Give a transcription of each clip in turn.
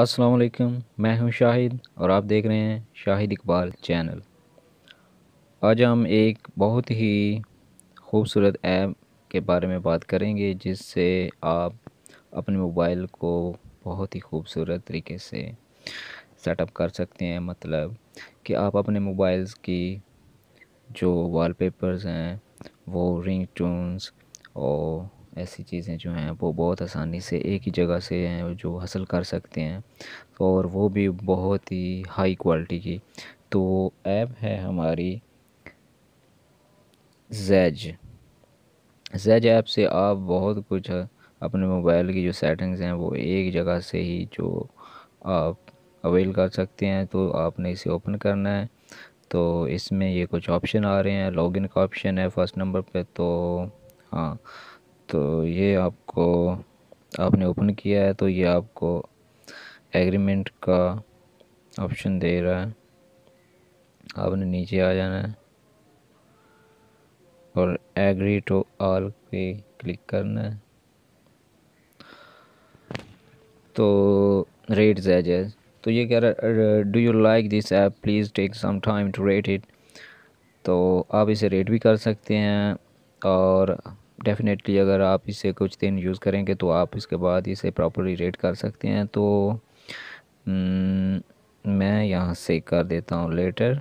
अस्सलाम वालेकुम मैं हूं शाहिद और आप देख रहे हैं शाहिद इकबाल चैनल आज हम एक बहुत ही खूबसूरत ऐप के बारे में बात करेंगे जिससे आप अपने मोबाइल को बहुत ही खूबसूरत तरीके से सेटअप कर सकते हैं मतलब कि आप अपने मोबाइल्स की जो वॉलपेपर्स हैं वो रिंग और ऐसी चीज़ें जो हैं वो बहुत आसानी से एक ही जगह से हैं जो हासिल कर सकते हैं और वो भी बहुत ही हाई क्वालिटी की तो ऐप है हमारी जैज जैज ऐप से आप बहुत कुछ अपने मोबाइल की जो सेटिंग्स हैं वो एक जगह से ही जो आप अवेल कर सकते हैं तो आपने इसे ओपन करना है तो इसमें ये कुछ ऑप्शन आ रहे हैं लॉगिन का ऑप्शन है फर्स्ट नंबर पे तो हाँ तो ये आपको आपने ओपन किया है तो ये आपको एग्रीमेंट का ऑप्शन दे रहा है आपने नीचे आ जाना है और एग्री टू ऑल पे क्लिक करना है तो रेट एज तो ये कह रहा है do you like this app please take some time to rate it तो आप इसे रेट भी कर सकते हैं और डेफ़िनेटली अगर आप इसे कुछ दिन यूज़ करेंगे तो आप इसके बाद इसे प्रॉपरली रेट कर सकते हैं तो हम्म, मैं यहाँ से कर देता हूँ लेटर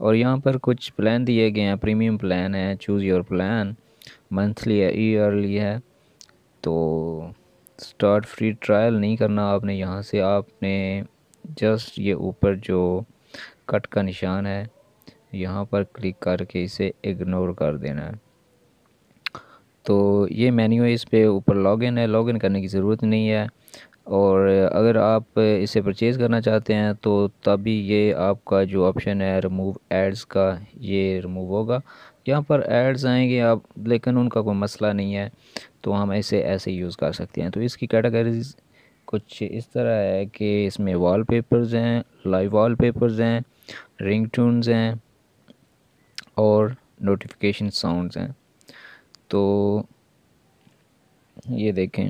और यहाँ पर कुछ प्लान दिए गए हैं प्रीमियम प्लान है चूज़ योर प्लान मंथली है ईयरली है तो स्टार्ट फ्री ट्रायल नहीं करना आपने यहाँ से आपने जस्ट ये ऊपर जो कट का निशान है यहाँ पर क्लिक करके इसे इग्नोर कर देना है तो ये मेन्यू है इस पर ऊपर लॉगिन है लॉगिन करने की ज़रूरत नहीं है और अगर आप इसे परचेज़ करना चाहते हैं तो तभी ये आपका जो ऑप्शन है रिमूव एड्स का ये रिमूव होगा यहाँ पर एड्स आएंगे आप लेकिन उनका कोई मसला नहीं है तो हम इसे ऐसे यूज़ कर सकते हैं तो इसकी कैटेगरीज कुछ इस तरह है कि इसमें वाल पेपर्स हैं लाइव वाल पेपर्स हैं रिंग हैं और नोटिफिकेशन साउंड्स हैं तो ये देखें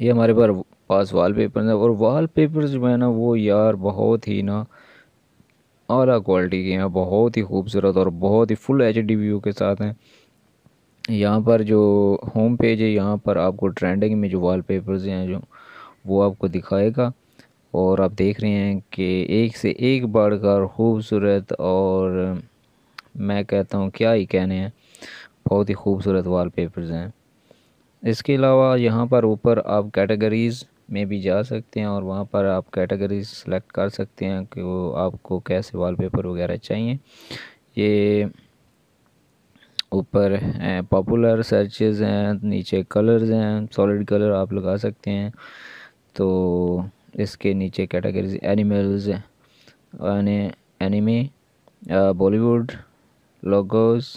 ये हमारे पास वाल पेपर है और वाल पेपर जो है ना वो यार बहुत ही ना अला क्वालिटी के हैं बहुत ही खूबसूरत और बहुत ही फुल एच डी व्यू के साथ हैं यहाँ पर जो होम पेज है यहाँ पर आपको ट्रेंडिंग में जो वाल पेपर्स हैं जो वो आपको दिखाएगा और आप देख रहे हैं कि एक से एक बढ़कर खूबसूरत और मैं कहता हूँ क्या ही कहने हैं बहुत ही खूबसूरत पेपर्स हैं इसके अलावा यहाँ पर ऊपर आप कैटेगरीज़ में भी जा सकते हैं और वहाँ पर आप कैटेगरीज सेलेक्ट कर सकते हैं कि वो आपको कैसे वॉलपेपर वगैरह चाहिए ये ऊपर पॉपुलर सर्चेज हैं नीचे कलर्स हैं सॉलिड कलर आप लगा सकते हैं तो इसके नीचे कैटेगरीज एनिमल्स यानी anime Bollywood logos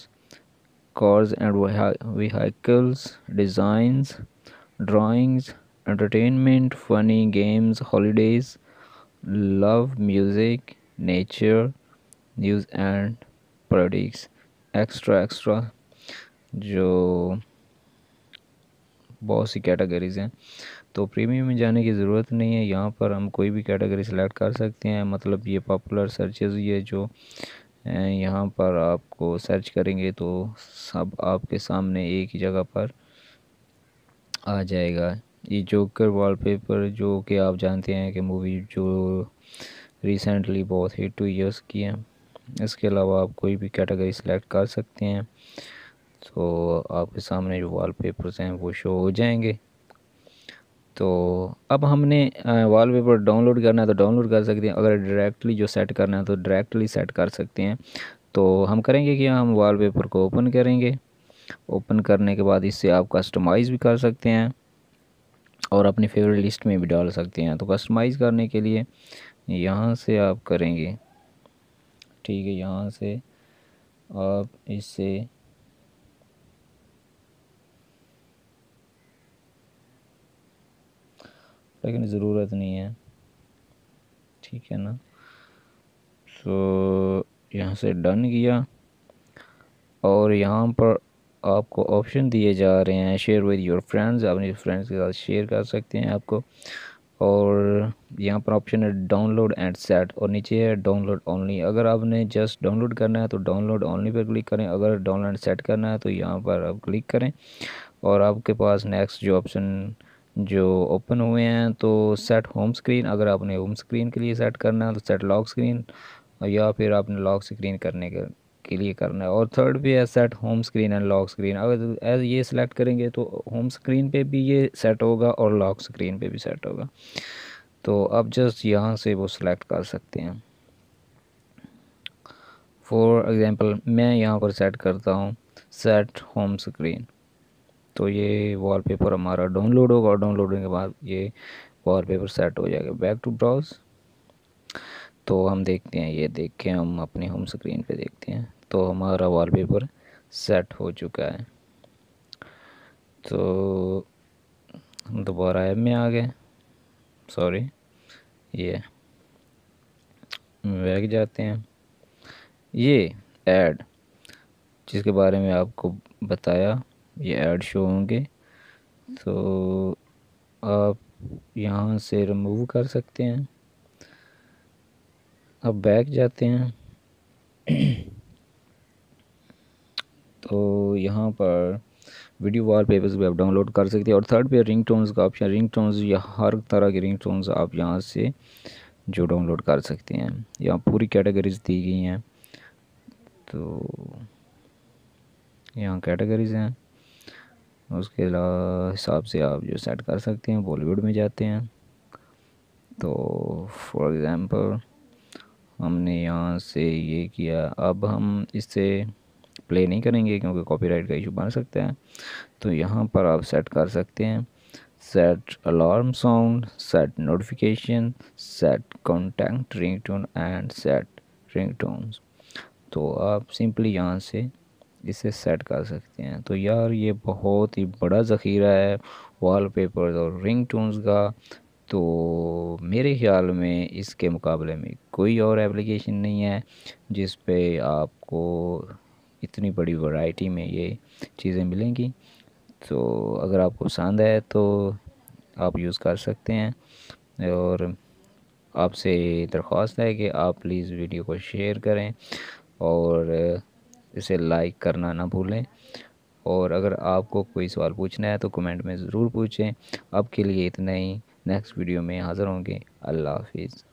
cars and vehicles designs drawings entertainment funny games holidays love music nature news and politics extra extra जो बहुत सी कैटेगरीज़ हैं तो प्रीमियम में जाने की ज़रूरत नहीं है यहाँ पर हम कोई भी कैटेगरी सेलेक्ट कर सकते हैं मतलब ये पॉपुलर सर्चेज ये जो यहाँ पर आपको सर्च करेंगे तो सब आपके सामने एक ही जगह पर आ जाएगा ये जोकर वॉलपेपर जो कि आप जानते हैं कि मूवी जो रिसेंटली बहुत हिट हुई है उसकी है इसके अलावा आप कोई भी कैटेगरी सेलेक्ट कर सकते हैं तो आपके सामने जो वॉलपेपर्स हैं वो शो हो जाएंगे तो अब हमने वॉलपेपर डाउनलोड करना है तो डाउनलोड कर सकते हैं अगर डायरेक्टली जो सेट करना है तो डायरेक्टली सेट कर सकते हैं तो हम करेंगे कि हम वॉलपेपर को ओपन करेंगे ओपन करने के बाद इससे आप कस्टमाइज़ भी कर सकते हैं और अपनी फेवरेट लिस्ट में भी डाल सकते हैं तो कस्टमाइज़ करने के लिए यहाँ से आप करेंगे ठीक है यहाँ से आप इससे लेकिन ज़रूरत नहीं है ठीक है ना सो यहाँ से डन किया और यहाँ पर आपको ऑप्शन दिए जा रहे हैं शेयर विद योर फ्रेंड्स अपने फ्रेंड्स के साथ शेयर कर सकते हैं आपको और यहाँ पर ऑप्शन है डाउनलोड एंड सेट और नीचे है डाउनलोड ओनली अगर आपने जस्ट डाउनलोड करना है तो डाउनलोड ओनली पर क्लिक करें अगर डाउनलोड सेट करना है तो यहाँ पर आप क्लिक करें और आपके पास नेक्स्ट जो ऑप्शन जो ओपन हुए हैं तो सेट होम स्क्रीन अगर आपने होम स्क्रीन के लिए सेट करना है तो सेट लॉक स्क्रीन या फिर आपने लॉक स्क्रीन करने के के लिए करना है और थर्ड भी है set home screen and lock screen अगर एज ये सिलेक्ट करेंगे तो होम स्क्रीन पे भी ये सेट होगा और लॉक स्क्रीन पे भी सेट होगा तो आप जस्ट यहाँ से वो सिलेक्ट कर सकते हैं फॉर एग्ज़ाम्पल मैं यहाँ पर सेट करता हूँ सेट होम स्क्रीन तो ये वॉलपेपर हमारा डाउनलोड होगा और डाउनलोड होने के बाद ये वॉलपेपर सेट हो जाएगा बैक टू ब्राउज तो हम देखते हैं ये देख के हम अपने होम स्क्रीन पे देखते हैं तो हमारा वॉलपेपर सेट हो चुका है तो हम दोबारा ऐप में आ गए सॉरी ये बैग जाते हैं ये ऐड जिसके बारे में आपको बताया ये ऐड शो होंगे तो आप यहाँ से रिमूव कर सकते हैं अब बैक जाते हैं तो यहाँ पर वीडियो वाल पेपर्स भी आप डाउनलोड कर सकते हैं और थर्ड पे रिंग टोन्स का ऑप्शन रिंग टोन्स या हर तरह के रिंग टोन्स आप यहाँ से जो डाउनलोड कर सकते हैं यहाँ पूरी कैटेगरीज दी गई हैं तो यहाँ कैटेगरीज हैं उसके हिसाब से आप जो सेट कर सकते हैं बॉलीवुड में जाते हैं तो फॉर एग्ज़ाम्पल हमने यहाँ से ये किया अब हम इससे प्ले नहीं करेंगे क्योंकि कॉपीराइट का इशू बन सकता है तो यहाँ पर आप सेट कर सकते हैं set alarm sound set notification set content ring and set ring तो आप सिंपली यहाँ से इसे सेट कर सकते हैं तो यार ये बहुत ही बड़ा ज़ख़ीरा है पेपर और रिंग टून्स का तो मेरे ख्याल में इसके मुकाबले में कोई और एप्लीकेशन नहीं है जिस पे आपको इतनी बड़ी वैरायटी में ये चीज़ें मिलेंगी तो अगर आपको पसंद है तो आप यूज़ कर सकते हैं और आपसे दरख्वास्त है कि आप प्लीज़ वीडियो को शेयर करें और इसे लाइक करना ना भूलें और अगर आपको कोई सवाल पूछना है तो कमेंट में ज़रूर पूछें अब के लिए इतना ही नेक्स्ट वीडियो में हाज़िर होंगे अल्लाह हाफिज़